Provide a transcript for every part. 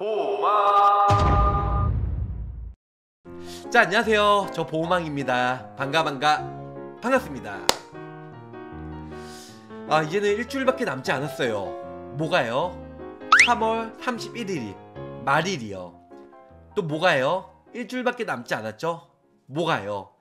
보호망 자 안녕하세요 저 보호망입니다 반가 반가 반갑습니다 아 이제는 일주일밖에 남지 않았어요 뭐가요? 3월 31일이 말일이요 또 뭐가요? 일주일밖에 남지 않았죠? 뭐가요?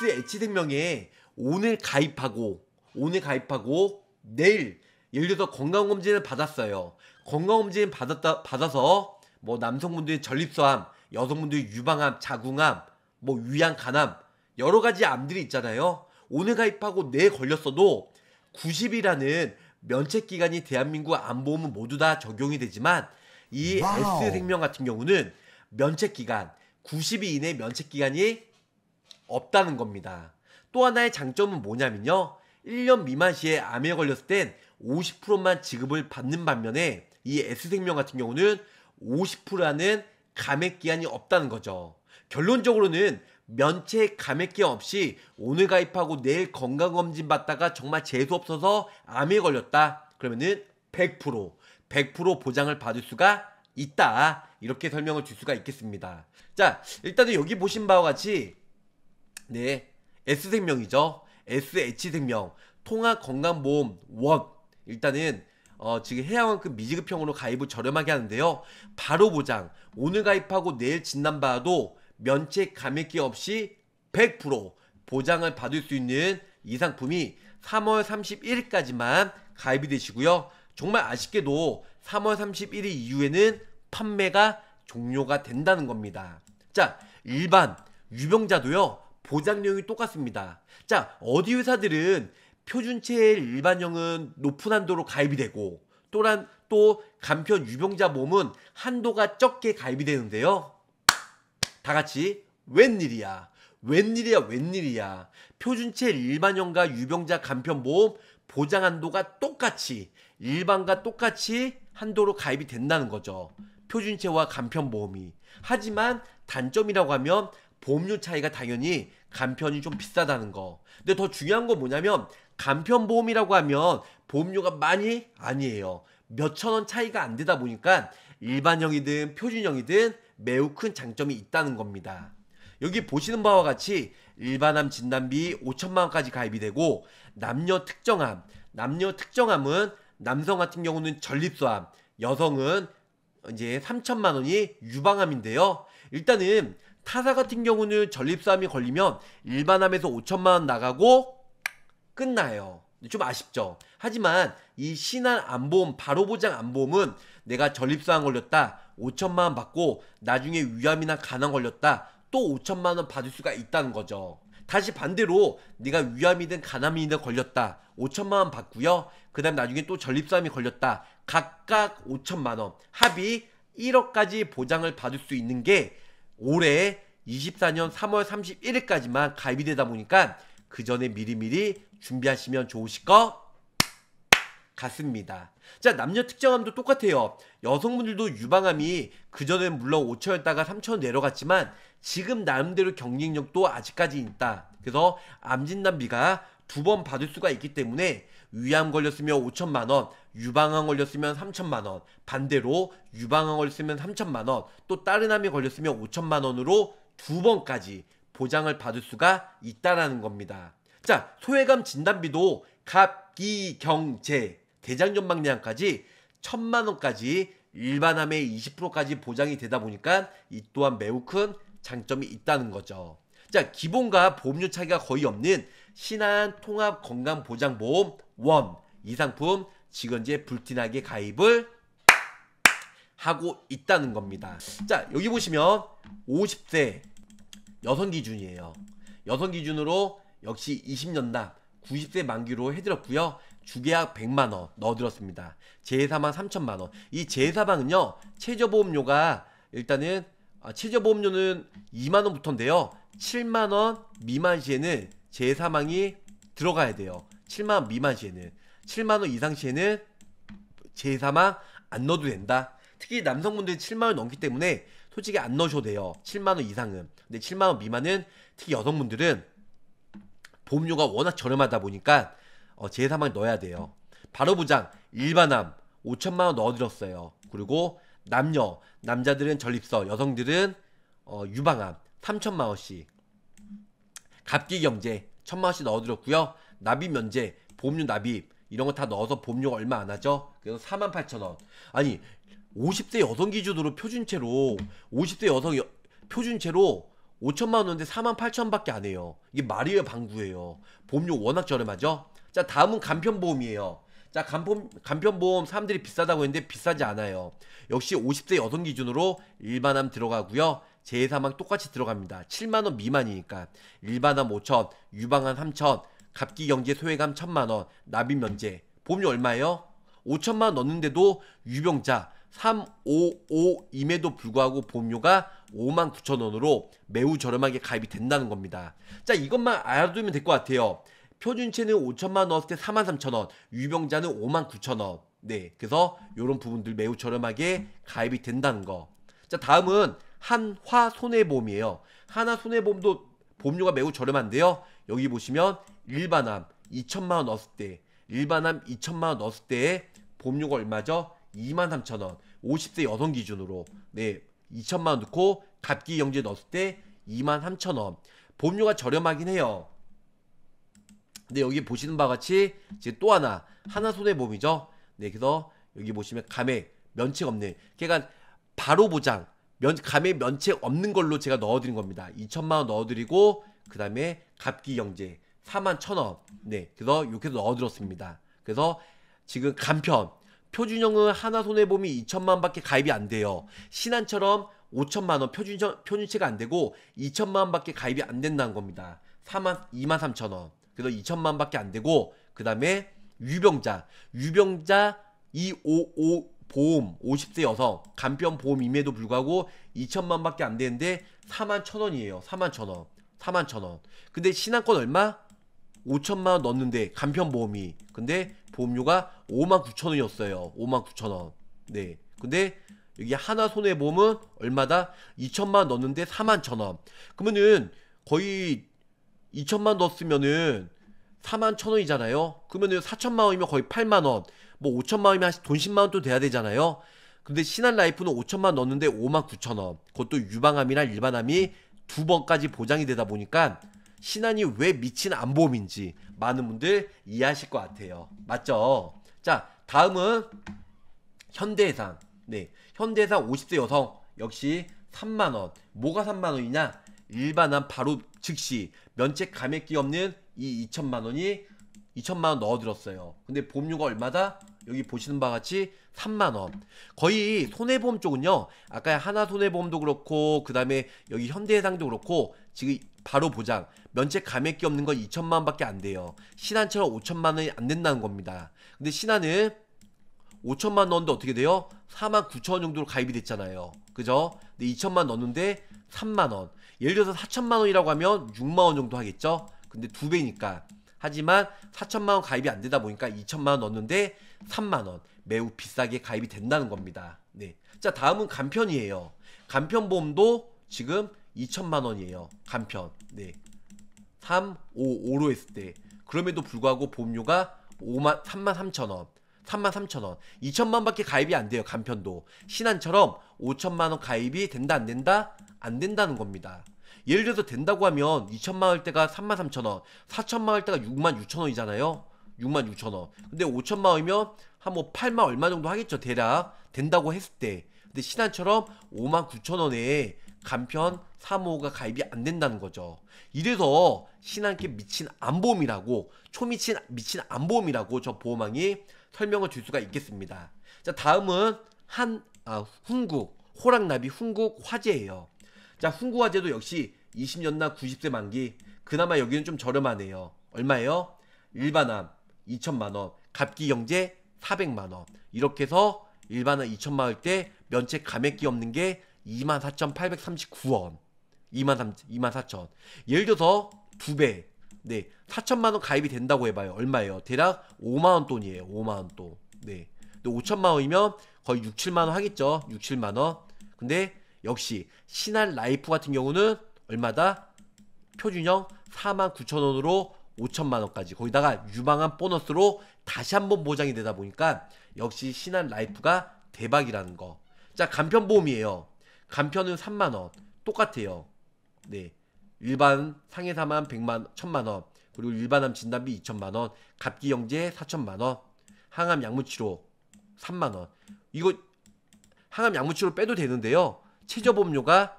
SH생명에 오늘 가입하고 오늘 가입하고 내일 예를 들어서 건강검진을 받았어요. 건강검진 받았다, 받아서 뭐 남성분들이 전립선암, 여성분들이 유방암, 자궁암, 뭐위암 간암, 여러 가지 암들이 있잖아요. 오늘 가입하고 내일 걸렸어도 90이라는 면책 기간이 대한민국 암보험은 모두 다 적용이 되지만 이 와우. S생명 같은 경우는 면책 기간 9 0이 이내 면책 기간이 없다는 겁니다. 또 하나의 장점은 뭐냐면요. 1년 미만 시에 암에 걸렸을 땐 50%만 지급을 받는 반면에 이 S생명 같은 경우는 50%라는 감액 기한이 없다는 거죠. 결론적으로는 면책 감액 기한 없이 오늘 가입하고 내일 건강검진 받다가 정말 재수 없어서 암에 걸렸다. 그러면은 100% 100% 보장을 받을 수가 있다. 이렇게 설명을 줄 수가 있겠습니다. 자, 일단은 여기 보신 바와 같이 네, S생명이죠. SH생명 통합 건강보험 워크 일단은 어, 지금 해양원급 미지급형으로 가입을 저렴하게 하는데요. 바로 보장. 오늘 가입하고 내일 진단받아도 면책 감액기 없이 100% 보장을 받을 수 있는 이 상품이 3월 31일까지만 가입이 되시고요. 정말 아쉽게도 3월 31일 이후에는 판매가 종료가 된다는 겁니다. 자, 일반 유병자도요. 보장용이 똑같습니다. 자, 어디 회사들은 표준체의 일반형은 높은 한도로 가입이 되고 또한 또 간편 유병자 몸은 한도가 적게 가입이 되는데요. 다 같이 웬일이야. 웬일이야 웬일이야. 표준체 일반형과 유병자 간편 보험 보장 한도가 똑같이 일반과 똑같이 한도로 가입이 된다는 거죠. 표준체와 간편 보험이. 하지만 단점이라고 하면 보험료 차이가 당연히 간편이 좀 비싸다는 거. 근데 더 중요한 건 뭐냐면 간편보험이라고 하면 보험료가 많이 아니에요. 몇천 원 차이가 안 되다 보니까 일반형이든 표준형이든 매우 큰 장점이 있다는 겁니다. 여기 보시는 바와 같이 일반암 진단비 5천만 원까지 가입이 되고 남녀 특정암, 남녀 특정암은 남성 같은 경우는 전립소암, 여성은 이제 3천만 원이 유방암인데요. 일단은 타사 같은 경우는 전립소암이 걸리면 일반암에서 5천만 원 나가고 끝나요. 좀 아쉽죠. 하지만 이 신한 안보험, 바로보장 안보험은 내가 전립사항 걸렸다. 5천만 원 받고 나중에 위암이나 간암 걸렸다. 또 5천만 원 받을 수가 있다는 거죠. 다시 반대로 네가 위암이든 간암이든 걸렸다. 5천만 원 받고요. 그다음 나중에 또 전립사암이 걸렸다. 각각 5천만 원. 합이 1억까지 보장을 받을 수 있는 게 올해 24년 3월 31일까지만 가입이 되다 보니까 그 전에 미리미리 준비하시면 좋으실 것 같습니다. 자, 남녀 특정함도 똑같아요. 여성분들도 유방암이 그전엔 물론 5천였다가 3천 내려갔지만 지금 나름대로 경쟁력도 아직까지 있다. 그래서 암진단비가 두 번 받을 수가 있기 때문에 위암 걸렸으면 5천만 원, 유방암 걸렸으면 3천만 원, 반대로 유방암 걸렸으면 3천만 원, 또 다른 암이 걸렸으면 5천만 원으로 두 번까지 보장을 받을 수가 있다라는 겁니다. 자, 소외감 진단비도 갑기경제, 대장전망량까지 천만 원까지 일반암의 20%까지 보장이 되다 보니까 이 또한 매우 큰 장점이 있다는 거죠. 자, 기본과 보험료 차이가 거의 없는 신한 통합 건강 보장 보험 원이 상품 직원제 불티나게 가입을 하고 있다는 겁니다. 자, 여기 보시면 50세 여성 기준이에요. 여성 기준으로 역시 20년납 90세 만기로 해드렸고요. 주계약 100만원 넣어드렸습니다. 제3망 3천만원. 이제3항은요 최저보험료가 일단은 아, 최저보험료는 2만원부터인데요. 7만원 미만 시에는 제3항이 들어가야 돼요. 7만원 미만 시에는 7만원 이상 시에는 제3항 안 넣어도 된다. 특히 남성분들이 7만원 넘기 때문에 솔직히 안 넣으셔도 돼요. 7만원 이상은. 근데 7만원 미만은 특히 여성분들은 보험료가 워낙 저렴하다 보니까 어, 제3항 넣어야 돼요. 바로 부장 일반암 5천만 원 넣어드렸어요. 그리고 남녀 남자들은 전립서 여성들은 어, 유방암 3천만 원씩 갑기 경제 천만 원씩 넣어드렸고요. 납입 면제 보험료 납입 이런 거 다 넣어서 보험료가 얼마 안 하죠? 그래서 4만 8천 원 아니 50대 여성 기준으로 표준체로 50대 여성 여, 표준체로 5천만 원인데 4만 8천밖에 안 해요. 이게 말이에요, 방구예요. 보험료 워낙 저렴하죠? 자, 다음은 간편보험이에요. 자, 간편, 간편보험 사람들이 비싸다고 했는데 비싸지 않아요. 역시 50세 여성 기준으로 일반암 들어가고요. 재사망 똑같이 들어갑니다. 7만원 미만이니까. 일반암 5천, 유방암 3천, 갑기경제 소외감 1천만원, 납입 면제. 보험료 얼마예요? 5천만 원 넣는데도 유병자, 355임에도 불구하고 보험료가 59,000원으로 매우 저렴하게 가입이 된다는 겁니다. 자, 이것만 알아두면 될 것 같아요. 표준치는 5천만 원 넣었을 때 43,000원, 유병자는 59,000원. 네, 그래서 이런 부분들 매우 저렴하게 가입이 된다는 거. 자, 다음은 한화 손해보험이에요. 하나 손해보험도 보험료가 매우 저렴한데요. 여기 보시면 일반암 2천만 원 넣었을 때, 일반암 2천만 원 넣었을 때 보험료가 얼마죠? 23,000원 50세 여성 기준으로 네 2천만원 넣고 갑기 영재 넣었을 때 23,000원 보험료가 저렴하긴 해요 근데 여기 보시는 바와 같이 이제 또 하나 하나 손해보험이죠 네 그래서 여기 보시면 감액 면책 없는 그러니까 바로 보장 면, 감액 면책 없는 걸로 제가 넣어드린 겁니다 2천만원 넣어드리고 그 다음에 갑기 영재 4만 1천원 네 그래서 이렇게 넣어드렸습니다 그래서 지금 간편 표준형은 하나 손해보험이 2천만밖에 가입이 안 돼요. 신한처럼 5천만원 표준, 표준치가 안 되고 2천만밖에 가입이 안 된다는 겁니다. 4만, 2만 3천원. 그래서 2천만밖에안 되고 그 다음에 유병자. 유병자 255 보험 50세 여성 간병 보험임에도 불구하고 2천만밖에 안 되는데 4만 1 천원이에요. 4만 천원. 4만 천원. 근데 신한권 얼마? 5천만 원 넣었는데 간편보험이 근데 보험료가 5만 9천 원이었어요 5만 9천 원네 근데 여기 하나 손해보험은 얼마다 2천만 원 넣었는데 4만 천원 그러면은 거의 2천만 원 넣었으면은 4만 천 원이잖아요 그러면은 4천만 원이면 거의 8만 원뭐 5천만 원이면 돈 10만 원도 돼야 되잖아요 근데 신한 라이프는 5천만 원 넣었는데 5만 9천 원 그것도 유방암이나 일반암이 두 번까지 보장이 되다 보니까 신안이 왜 미친 안보험인지 많은 분들 이해하실 것 같아요. 맞죠? 자, 다음은 현대해상. 네. 현대해상 50대 여성 역시 3만 원. 뭐가 3만 원이냐? 일반한 바로 즉시 면책 감액기 없는 이 2천만 원이 2천만 원 넣어들었어요. 근데 보험료가 얼마다? 여기 보시는 바와 같이 3만원. 거의 손해보험 쪽은요, 아까 하나 손해보험도 그렇고, 그 다음에 여기 현대해상도 그렇고, 지금 바로 보장, 면책 감액이 없는 건 2천만 밖에안 돼요. 신한처럼 5천만 원이 안 된다는 겁니다. 근데 신한은 5천만 넣었는데 어떻게 돼요? 4만 9천 원 정도로 가입이 됐잖아요. 그죠? 근데 2천만 넣었는데 3만 원. 예를 들어서 4천만 원이라고 하면 6만 원 정도 하겠죠? 근데 두 배니까. 하지만 4천만 원 가입이 안 되다 보니까 2천만 원 넣었는데 3만 원. 매우 비싸게 가입이 된다는 겁니다. 네. 자, 다음은 간편이에요. 간편보험도 지금 2천만 원이에요. 간편. 네. 3, 5, 5로 했을 때. 그럼에도 불구하고 보험료가 5만, 3만 3천 원. 3만 3천 원. 2천만 밖에 가입이 안 돼요. 간편도. 신한처럼 5천만 원 가입이 된다, 안 된다? 안 된다는 겁니다. 예를 들어서 된다고 하면 2천만 원대가 3만 3천 원, 4천만 원대가 6만 6천 원이잖아요. 6만 6천 원. 근데 5천만 원이면 한 뭐 8만 얼마 정도 하겠죠. 대략 된다고 했을 때. 근데 신한처럼 5만 9천 원에 간편 3호가 가입이 안 된다는 거죠. 이래서 신한께 미친 안보험이라고 초미친 미친 안보험이라고 저 보험왕이 설명을 줄 수가 있겠습니다. 자 다음은 한 아, 훈국 호랑나비 훈국 화재예요. 자 훈국 화재도 역시 20년나 90세 만기 그나마 여기는 좀 저렴하네요. 얼마예요? 일반암 2천만원 갑기경제 400만원 이렇게 해서 일반암 2천만원 때 면책 감액기 없는 게 24,839원. 24,000. 예를 들어서 두 배. 네. 4천만 원 가입이 된다고 해 봐요. 얼마예요? 대략 5만 원 돈이에요. 5만 원 돈. 네. 근데 5천만 원이면 거의 6, 7만 원 하겠죠. 6, 7만 원. 근데 역시 신한 라이프 같은 경우는 얼마다? 표준형 4만 9천 원으로 5천만 원까지 거기다가 유망한 보너스로 다시 한번 보장이 되다 보니까 역시 신한 라이프가 대박이라는 거. 자, 간편보험이에요. 간편은 3만원 똑같아요 네 일반 상해사만 100만 1000만원 그리고 일반암 진단비 2천만원 갑기영제 4천만원 항암 약물치료 3만원 이거 항암 약물치료 빼도 되는데요 최저보험료가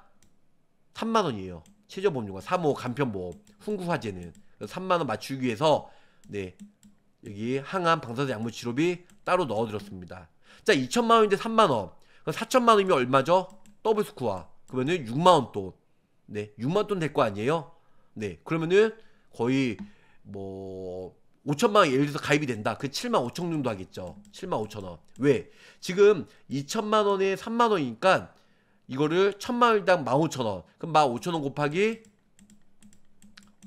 3만원이에요 최저보험료가 3호 간편보험 훈구화재는 3만원 맞추기 위해서 네 여기 항암 방사선 약물치료비 따로 넣어드렸습니다 자 2천만원인데 3만원 4천만원이면 얼마죠? 더블 스코아 그러면은 6만원 돈. 네, 6만 돈될 거 아니에요? 네, 그러면은 거의 뭐 5천만 원 예를 들어서 가입이 된다. 그 7만 5천 정도 하겠죠. 7만 5천 원. 왜? 지금 2천만 원에 3만 원이니까 이거를 1천만 원당 15,000원. 그럼 15,000원 곱하기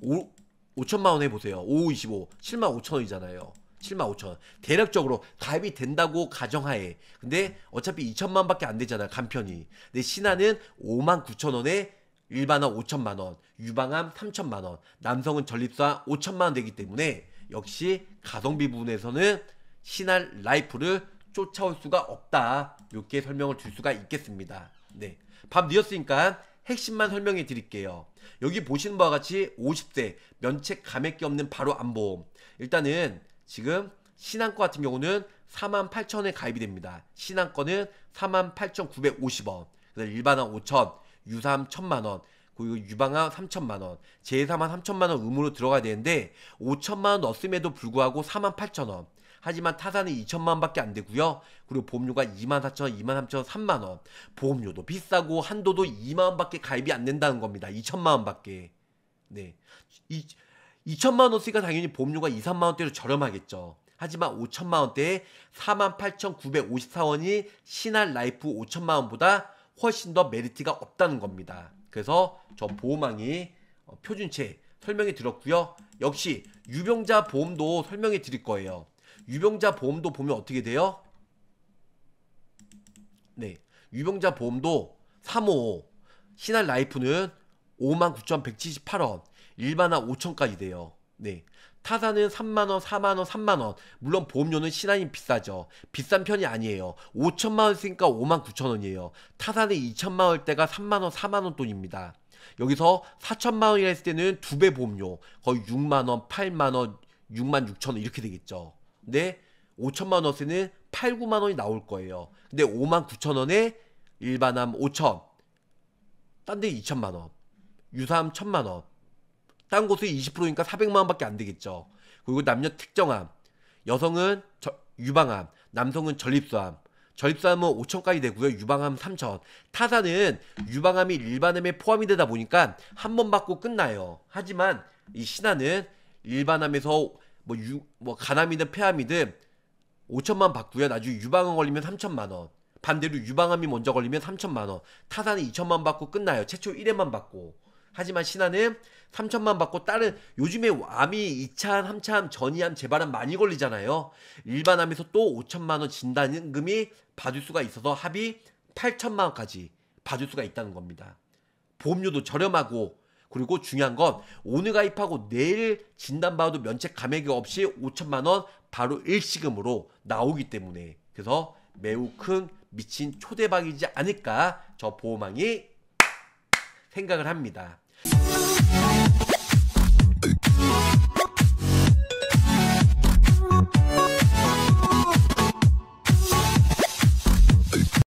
5, 5천만 원 해보세요. 5, 25. 7만 5천 원이잖아요. 7만 5천 원. 대략적으로 가입이 된다고 가정하에. 근데 어차피 2천만 밖에 안 되잖아, 간편히. 근데 신한는 5만 9천 원에 일반화 5천만 원, 유방암 3천만 원, 남성은 전립사 5천만 원 되기 때문에 역시 가성비 부분에서는 신한 라이프를 쫓아올 수가 없다. 이렇게 설명을 줄 수가 있겠습니다. 네. 밥 늦었으니까 핵심만 설명해 드릴게요. 여기 보시는 바와 같이 50세 면책 감액기 없는 바로 안보험. 일단은 지금 신한과 같은 경우는 48,000원에 가입이 됩니다. 신한권은 48,950원, 그다음 일반화 5,000, 유사함 1,000만원, 그리고 유방아 3천만원, 제3만 3천만원 의무로 들어가야 되는데 5천만원 넣었음에도 불구하고 4 8 0 0 0원 하지만 타산은 2천만원 밖에 안 되고요. 그리고 보험료가 2만 4천원, 2만 3천원, 3만원 보험료도 비싸고 한도도 2만원 밖에 가입이 안 된다는 겁니다. 2천만원 밖에 네. 이, 2천만 원 쓰니까 당연히 보험료가 2, 3만 원대로 저렴하겠죠. 하지만 5천만 원대에 48,954원이 신한 라이프 5천만 원보다 훨씬 더 메리트가 없다는 겁니다. 그래서 저 보험왕이 어, 표준체 설명해 드렸고요. 역시 유병자 보험도 설명해 드릴 거예요. 유병자 보험도 보면 어떻게 돼요? 네. 유병자 보험도 3호 신한 라이프는 59,178원, 일반화 5천까지 돼요. 네. 타사는 3만원, 4만원, 3만원. 물론 보험료는 신한이 비싸죠. 비싼 편이 아니에요. 5천만원 쓰니까 5만 9천원이에요. 타사는 2천만원대가 3만원, 4만원 돈입니다. 여기서 4천만원이라 했을 때는 두 배 보험료. 거의 6만원, 8만원, 6만 6천원 이렇게 되겠죠. 근데 5천만원 쓰는 8, 9만원이 나올 거예요. 근데 5만 9천원에 일반암 5천. 딴 데 2천만원. 유사암 1천만원. 딴 곳의 20%니까 400만 원밖에 안 되겠죠. 그리고 남녀 특정암, 여성은 저, 유방암, 남성은 전립수암. 전립수암은 5천까지 되고요. 유방암 3천. 타사는 유방암이 일반암에 포함이 되다 보니까 한 번 받고 끝나요. 하지만 이 신화는 일반암에서 뭐, 유, 뭐 간암이든 폐암이든 5천만 받고요. 나중에 유방암 걸리면 3천만 원. 반대로 유방암이 먼저 걸리면 3천만 원. 타사는 2천만 받고 끝나요. 최초 1회만 받고. 하지만 신하는 3천만 받고 다른 요즘에 암이 2참, 3참, 전이암, 재발암 많이 걸리잖아요. 일반 암에서 또 5천만 원 진단금이 받을 수가 있어서 합이 8천만 원까지 받을 수가 있다는 겁니다. 보험료도 저렴하고 그리고 중요한 건 오늘 가입하고 내일 진단받아도 면책 감액이 없이 5천만 원 바로 일시금으로 나오기 때문에 그래서 매우 큰 미친 초대박이지 않을까 저 보호망이 생각을 합니다.